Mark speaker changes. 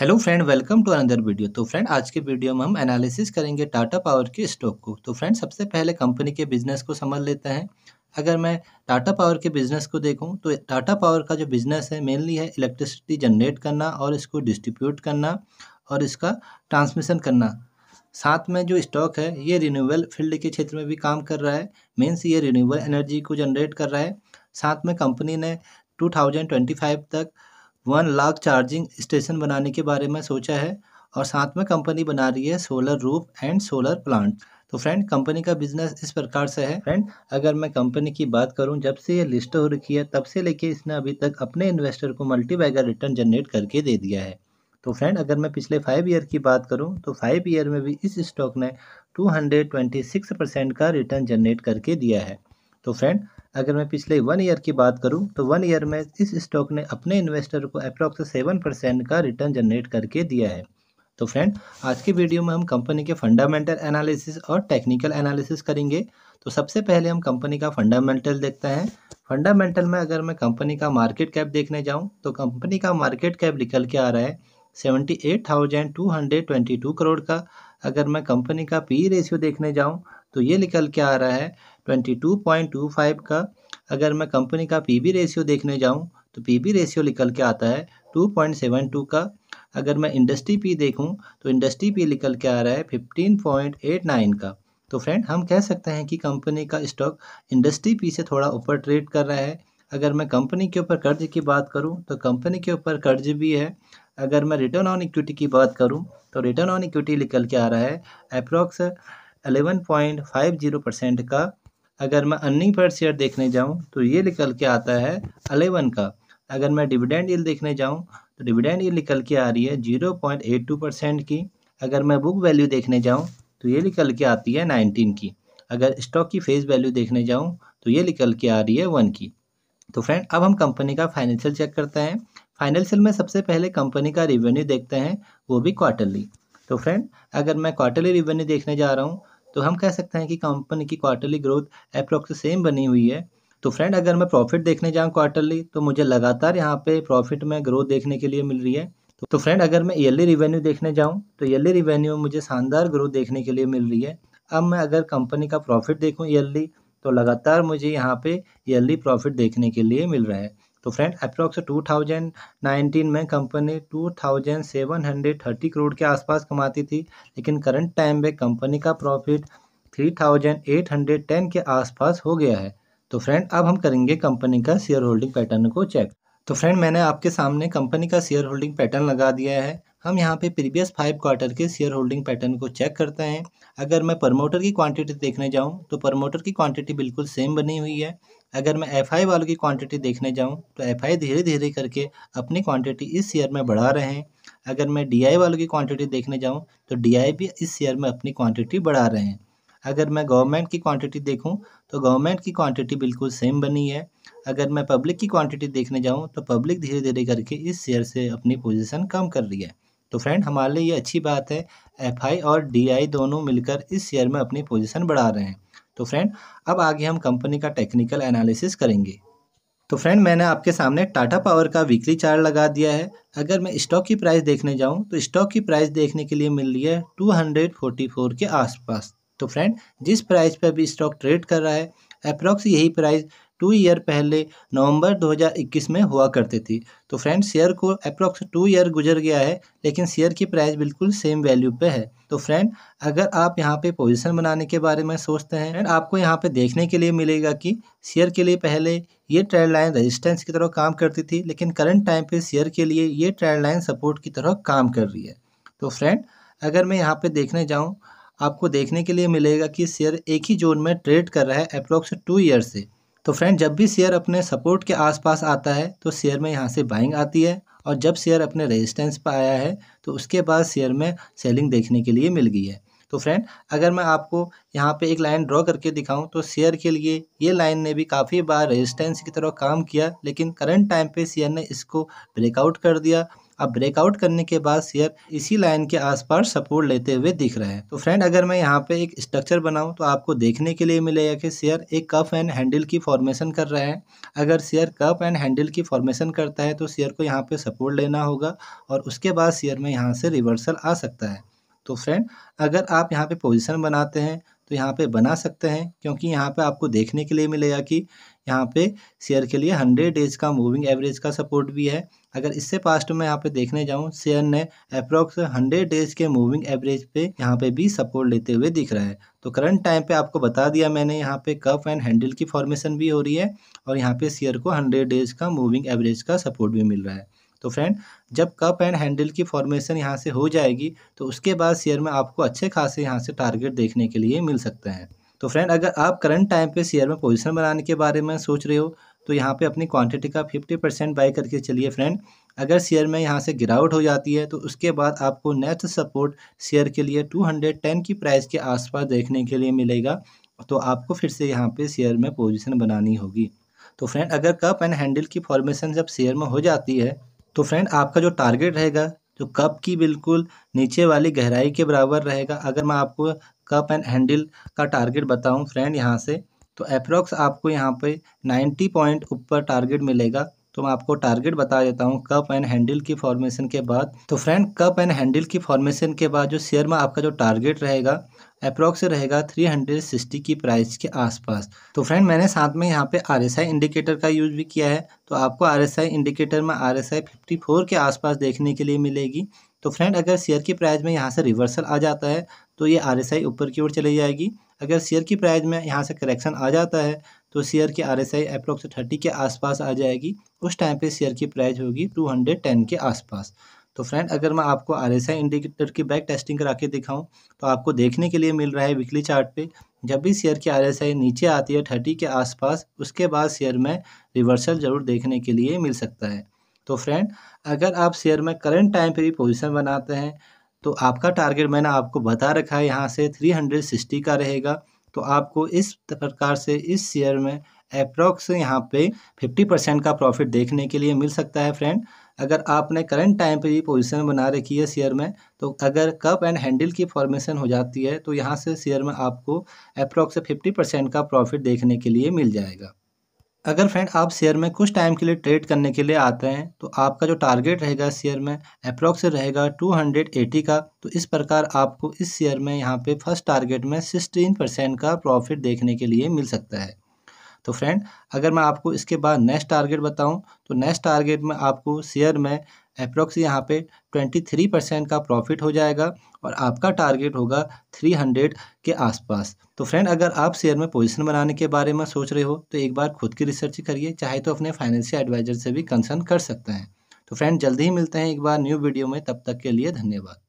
Speaker 1: hello friend welcome to another video तो friend आज के वीडियो में हम एनालिसिस करेंगे टाटा पावर के स्टॉक को तो फ्रेंड सबसे पहले कंपनी के बिजनेस को समझ लेते हैं अगर मैं टाटा पावर के बिजनेस को देखूं तो टाटा पावर का जो बिजनेस है मेनली है इलेक्ट्रिसिटी जनरेट करना और इसको डिस्ट्रीब्यूट करना और इसका ट्रांसमिशन करना साथ में जो स्टॉक है ये रिन्यूबल फील्ड के क्षेत्र में भी काम कर रहा है मीन्स ये रिन्यूबल एनर्जी को जनरेट कर रहा है साथ में कंपनी ने टू तक वन लाख चार्जिंग स्टेशन बनाने के बारे में सोचा है और साथ में कंपनी बना रही है solar roof and solar plant तो फ्रेंड कंपनी का बिजनेस इस प्रकार से है फ्रेंड अगर मैं कंपनी की बात करूं जब से ये लिस्ट हो रखी है तब से लेके इसने अभी तक अपने इन्वेस्टर को मल्टी बैगर रिटर्न जनरेट करके दे दिया है तो फ्रेंड अगर मैं पिछले फाइव ईयर की बात करूं तो फाइव ईयर में भी इस स्टॉक ने टू परसेंट का रिटर्न जनरेट करके दिया है तो फ्रेंड अगर मैं पिछले वन ईयर की बात करूं तो वन ईयर में इस स्टॉक ने अपने इन्वेस्टर को अप्रॉक्स सेवन परसेंट का रिटर्न जनरेट करके दिया है तो फ्रेंड आज की वीडियो में हम कंपनी के फंडामेंटल एनालिसिस और टेक्निकल एनालिसिस करेंगे तो सबसे पहले हम कंपनी का फंडामेंटल देखते हैं फंडामेंटल में अगर मैं कंपनी का मार्केट कैप देखने जाऊँ तो कंपनी का मार्केट कैप निकल के आ रहा है seventy eight thousand two hundred twenty two crore का अगर मैं कंपनी का पी रेशियो e देखने जाऊँ तो ये निकल के आ रहा है 22.25 का अगर मैं कंपनी का बी रेशियो देखने जाऊँ तो बी रेशियो निकल के आता है 2.72 का अगर मैं इंडस्ट्री पी देखूँ तो इंडस्ट्री पी निकल के आ रहा है 15.89 का तो फ्रेंड हम कह सकते हैं कि कंपनी का स्टॉक इंडस्ट्री पी से थोड़ा ऊपर ट्रेड कर रहा है अगर मैं कंपनी के ऊपर कर्ज की बात करूं तो कंपनी के ऊपर कर्ज भी है अगर मैं रिटर्न ऑन इक्विटी की बात करूँ तो रिटर्न ऑन इक्विटी निकल के आ रहा है अप्रॉक्स 11.50 परसेंट का अगर मैं अर्निंग पर शेयर देखने जाऊँ तो ये निकल के आता है अलेवन का अगर मैं डिविडेंड ये देखने जाऊँ तो डिविडेंड ये निकल के आ रही है zero point eight two percent की अगर मैं बुक वैल्यू देखने जाऊँ तो ये निकल के आती है नाइनटीन की अगर स्टॉक की फेस वैल्यू देखने जाऊँ तो ये निकल के आ रही है वन की तो फ्रेंड अब हम कंपनी का फाइनेंशियल चेक करते हैं फाइनेंशियल में सबसे पहले कंपनी का रिवेन्यू देखते हैं वो भी क्वार्टरली तो फ्रेंड अगर मैं क्वार्टरली रिवेन्यू देखने जा रहा हूँ तो हम कह सकते हैं कि कंपनी की क्वार्टरली ग्रोथ अप्रोक्स सेम बनी हुई है तो फ्रेंड अगर मैं प्रॉफिट देखने जाऊँ क्वार्टरली तो मुझे लगातार यहाँ पे प्रॉफिट में ग्रोथ देखने के लिए मिल रही है तो फ्रेंड अगर मैं ईयरली रिवेन्यू देखने जाऊँ तो ईयरली रिवेन्यू में मुझे शानदार ग्रोथ देखने के लिए मिल रही है अब मैं अगर कंपनी का प्रॉफिट देखूँ ईयरली तो लगातार मुझे यहाँ पे ईयरली प्रॉफिट देखने के लिए मिल रहा है तो फ्रेंड अप्रॉक्स 2019 में कंपनी 2730 करोड़ के आसपास कमाती थी लेकिन करंट टाइम में कंपनी का प्रॉफिट 3810 के आसपास हो गया है तो फ्रेंड अब हम करेंगे कंपनी का शेयर होल्डिंग पैटर्न को चेक तो फ्रेंड मैंने आपके सामने कंपनी का शेयर होल्डिंग पैटर्न लगा दिया है हम यहाँ पे प्रीवियस फाइव क्वार्टर के शेयर होल्डिंग पैटर्न को चेक करते हैं अगर मैं प्रमोटर की क्वांटिटी देखने जाऊँ तो प्रमोटर की क्वांटिटी बिल्कुल सेम बनी हुई है अगर मैं एफ आई वालों की क्वांटिटी देखने जाऊं तो एफ आई धीरे धीरे करके अपनी क्वांटिटी इस ईयर में बढ़ा रहे हैं अगर मैं डी आई वालों की क्वांटिटी देखने जाऊं तो डी आई भी इस ईयर में अपनी क्वांटिटी बढ़ा रहे हैं अगर मैं गवर्नमेंट की क्वांटिटी देखूं तो गवर्नमेंट की क्वांटिटी बिल्कुल सेम बनी है अगर मैं पब्लिक की क्वांटिटी देखने जाऊं तो पब्लिक धीरे धीरे करके इस शेयर से अपनी पोजीशन कम कर रही है तो फ्रेंड हमारे लिए ये अच्छी बात है एफआई और डीआई दोनों मिलकर इस शेयर में अपनी पोजीशन बढ़ा रहे हैं तो फ्रेंड अब आगे हम कंपनी का टेक्निकल एनालिसिस करेंगे तो फ्रेंड मैंने आपके सामने टाटा पावर का वीकली चार्ट लगा दिया है अगर मैं स्टॉक की प्राइस देखने जाऊं तो स्टॉक की प्राइस देखने के लिए मिल रही है 244 के आसपास तो फ्रेंड जिस प्राइस पर भी स्टॉक ट्रेड कर रहा है अप्रॉक्स यही प्राइस टू ईयर पहले नवंबर 2021 में हुआ करती थी तो फ्रेंड शेयर को अप्रॉक्स टू ईयर गुजर गया है लेकिन शेयर की प्राइस बिल्कुल सेम वैल्यू पर है तो फ्रेंड अगर आप यहाँ पे पोजीशन बनाने के बारे में सोचते हैं फ्रेंड आपको यहाँ पे देखने के लिए मिलेगा कि शेयर के लिए पहले ये ट्रेड लाइन रेजिस्टेंस की तरह काम करती थी लेकिन करंट टाइम पे शेयर के लिए ये ट्रेड लाइन सपोर्ट की तरह काम कर रही है तो फ्रेंड अगर मैं यहाँ पर देखने जाऊँ आपको देखने के लिए मिलेगा कि शेयर एक ही जोन में ट्रेड कर रहा है अप्रोक्स टू ईयर से तो फ्रेंड जब भी शेयर अपने सपोर्ट के आसपास आता है तो शेयर में यहाँ से बाइंग आती है और जब शेयर अपने रेजिस्टेंस पर आया है तो उसके बाद शेयर में सेलिंग देखने के लिए मिल गई है तो फ्रेंड अगर मैं आपको यहाँ पे एक लाइन ड्रॉ करके दिखाऊं तो शेयर के लिए ये लाइन ने भी काफ़ी बार रेजिस्टेंस की तरह काम किया लेकिन करंट टाइम पे शेयर ने इसको ब्रेकआउट कर दिया अब ब्रेकआउट करने के बाद शेयर इसी लाइन के आसपास सपोर्ट लेते हुए दिख रहे हैं तो फ्रेंड अगर मैं यहाँ पे एक स्ट्रक्चर बनाऊँ तो आपको देखने के लिए मिलेगा कि शेयर एक कप एंड हैंडल की फॉर्मेशन कर रहा है अगर शेयर कप एंड हैंडल की फॉर्मेशन करता है तो शेयर को यहाँ पे सपोर्ट लेना होगा और उसके बाद शेयर में यहाँ से रिवर्सल आ सकता है तो फ्रेंड अगर आप यहाँ पे पोजीशन बनाते हैं तो यहाँ पे बना सकते हैं क्योंकि यहाँ पे आपको देखने के लिए मिलेगा कि यहाँ पे शेयर के लिए हंड्रेड डेज का मूविंग एवरेज का सपोर्ट भी है अगर इससे पास्ट में यहाँ पे देखने जाऊँ शेयर ने अप्रॉक्स हंड्रेड डेज के मूविंग एवरेज पे यहाँ पे भी सपोर्ट लेते हुए दिख रहा है तो करंट टाइम पे आपको बता दिया मैंने यहाँ पे कप एंड हैंडल की फॉर्मेशन भी हो रही है और यहाँ पे शेयर को हंड्रेड डेज का मूविंग एवरेज का सपोर्ट भी मिल रहा है तो फ्रेंड जब कप एंड हैंडल की फॉर्मेशन यहाँ से हो जाएगी तो उसके बाद शेयर में आपको अच्छे खासे यहाँ से टारगेट देखने के लिए मिल सकते हैं तो फ्रेंड अगर आप करंट टाइम पे शेयर में पोजीशन बनाने के बारे में सोच रहे हो तो यहाँ पे अपनी क्वांटिटी का 50 परसेंट बाई करके चलिए फ्रेंड अगर शेयर में यहाँ से गिरावट हो जाती है तो उसके बाद आपको नेक्स्ट सपोर्ट शेयर के लिए 210 की प्राइस के आसपास देखने के लिए मिलेगा तो आपको फिर से यहाँ पे शेयर में पोजीशन बनानी होगी तो फ्रेंड अगर कप एंड हैंडल की फॉर्मेशन जब शेयर में हो जाती है तो फ्रेंड आपका जो टारगेट रहेगा जो कप की बिल्कुल नीचे वाली गहराई के बराबर रहेगा अगर मैं आपको कप एंड हैंडल का टारगेट बताऊं फ्रेंड यहाँ से तो अप्रोक्स आपको यहाँ पे 90 पॉइंट ऊपर टारगेट मिलेगा तो मैं आपको टारगेट बता देता हूँ कप एंड हैंडल की फॉर्मेशन के बाद तो फ्रेंड कप एंड हैंडल की फॉर्मेशन के बाद जो शेयर में आपका जो टारगेट रहेगा अप्रोक्स रहेगा 360 की प्राइस के आसपास तो फ्रेंड मैंने साथ में यहाँ पे आर इंडिकेटर का यूज़ भी किया है तो आपको आर इंडिकेटर में आर एस के आसपास देखने के लिए मिलेगी तो फ्रेंड अगर शेयर की प्राइस में यहाँ से रिवर्सल आ जाता है तो ये आर ऊपर की ओर चली जाएगी अगर शेयर की प्राइस में यहाँ से करेक्शन आ जाता है तो शेयर की R S I approx thirty के आसपास आ जाएगी उस टाइम पे शेयर की प्राइस होगी टू हंड्रेड टेन के आसपास तो फ्रेंड अगर मैं आपको आर एस आई इंडिकेटर की बैक टेस्टिंग करा के दिखाऊँ तो आपको देखने के लिए मिल रहा है वीकली चार्ट पे जब भी शेयर की आर एस आई नीचे आती है थर्टी के आसपास उसके बाद शेयर में रिवर्सल ज़रूर देखने के लिए मिल सकता है तो फ्रेंड अगर आप शेयर में करंट टाइम पे भी पोजीशन बनाते हैं तो आपका टारगेट मैंने आपको बता रखा है यहाँ से 360 का रहेगा तो आपको इस प्रकार से इस शेयर में अप्रोक्स यहाँ पे 50 परसेंट का प्रॉफिट देखने के लिए मिल सकता है फ्रेंड अगर आपने करंट टाइम पे ये पोजीशन बना रखी है शेयर में तो अगर कप एंड हैंडल की फॉर्मेशन हो जाती है तो यहाँ से शेयर में आपको अप्रोक्स 50 परसेंट का प्रॉफिट देखने के लिए मिल जाएगा अगर फ्रेंड आप शेयर में कुछ टाइम के लिए ट्रेड करने के लिए आते हैं तो आपका जो टारगेट रहेगा शेयर में अप्रॉक्स रहेगा 280 का तो इस प्रकार आपको इस शेयर में यहाँ पे फर्स्ट टारगेट में 16 परसेंट का प्रॉफिट देखने के लिए मिल सकता है तो फ्रेंड अगर मैं आपको इसके बाद नेक्स्ट टारगेट बताऊँ तो नेक्स्ट टारगेट में आपको शेयर में अप्रोक्स यहाँ पे 23 परसेंट का प्रॉफिट हो जाएगा और आपका टारगेट होगा 300 के आसपास तो फ्रेंड अगर आप शेयर में पोजीशन बनाने के बारे में सोच रहे हो तो एक बार खुद की रिसर्च करिए चाहे तो अपने फाइनेंशियल एडवाइजर से भी कंसर्न कर सकते हैं तो फ्रेंड जल्दी ही मिलते हैं एक बार न्यू वीडियो में तब तक के लिए धन्यवाद